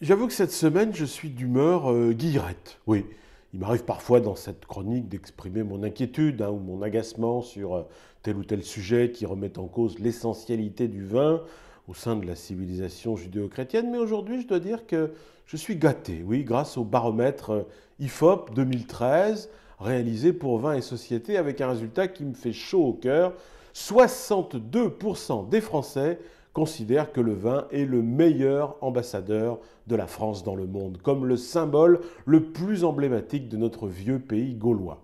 J'avoue que cette semaine, je suis d'humeur euh, guillerette. Oui, il m'arrive parfois dans cette chronique d'exprimer mon inquiétude hein, ou mon agacement sur euh, tel ou tel sujet qui remet en cause l'essentialité du vin au sein de la civilisation judéo-chrétienne. Mais aujourd'hui, je dois dire que je suis gâté, oui, grâce au baromètre euh, IFOP 2013 réalisé pour Vin et Société avec un résultat qui me fait chaud au cœur. 62% des Français considère que le vin est le meilleur ambassadeur de la France dans le monde, comme le symbole le plus emblématique de notre vieux pays gaulois.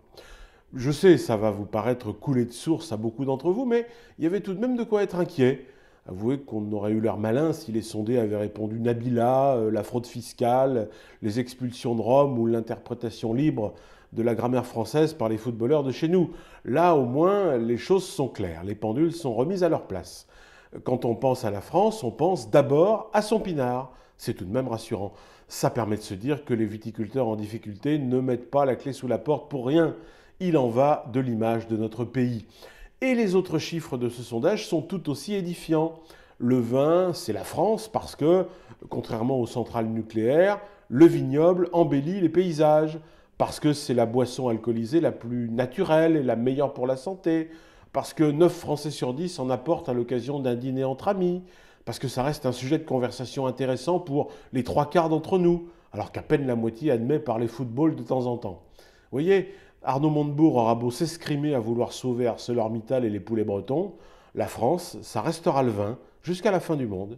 Je sais, ça va vous paraître coulé de source à beaucoup d'entre vous, mais il y avait tout de même de quoi être inquiet. Avouez qu'on aurait eu l'air malin si les sondés avaient répondu Nabila, euh, la fraude fiscale, les expulsions de Rome ou l'interprétation libre de la grammaire française par les footballeurs de chez nous. Là, au moins, les choses sont claires, les pendules sont remises à leur place quand on pense à la France, on pense d'abord à son pinard. C'est tout de même rassurant. Ça permet de se dire que les viticulteurs en difficulté ne mettent pas la clé sous la porte pour rien. Il en va de l'image de notre pays. Et les autres chiffres de ce sondage sont tout aussi édifiants. Le vin, c'est la France parce que, contrairement aux centrales nucléaires, le vignoble embellit les paysages, parce que c'est la boisson alcoolisée la plus naturelle et la meilleure pour la santé, parce que 9 Français sur 10 en apportent à l'occasion d'un dîner entre amis, parce que ça reste un sujet de conversation intéressant pour les trois quarts d'entre nous, alors qu'à peine la moitié admet parler football de temps en temps. Vous voyez, Arnaud Montebourg aura beau s'escrimer à vouloir sauver ArcelorMittal et les poulets bretons, la France, ça restera le vin jusqu'à la fin du monde.